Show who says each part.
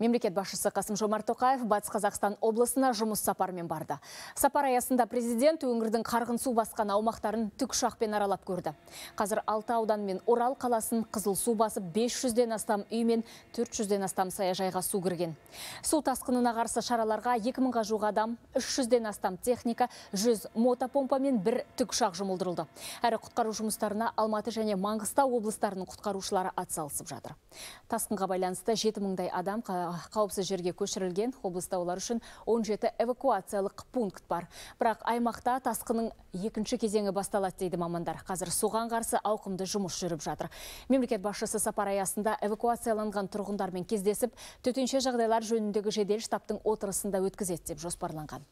Speaker 1: Мемлекет басшысы Қасым Жомарт Тоқаев Батыс Қазақстан облысына жұмыс сапармен барды. Сапар аясында президент өңірдің қарғын су басқан аумақтарын шақпен аралап көрді. Қазір алты аудан мен Орал қаласын қызыл су басып 500-ден астам үй мен 400-ден астам саяжайға су кірген. Су тасқынына қарсы шараларға 2000-ға жуық адам, 300-ден астам техника, 100 мотопомпа мен бір тікұшақ жұмылдырылды. Әрі құтқару жұмыстарына Алматы және Маңғыстау облыстарының құтқарушылары атсалысып жатыр. Тасқынға байланысты 7000 мыңдай адам қауіпсіз жерге көшірілген облыста олар үшін 17 эвакуациялық пункт бар. Бірақ аймақта тасқының екінші кезеңі басталады дейді мамандар. Қазір соған қарсы ауқымды жұмыс жүріп жатыр. Мемлекет басшысы сапар аясында эвакуацияланған тұрғындармен кездесіп, төтенше жағдайлар жөніндегі жедел штаптың отырысында өткізеді деп жоспарланған.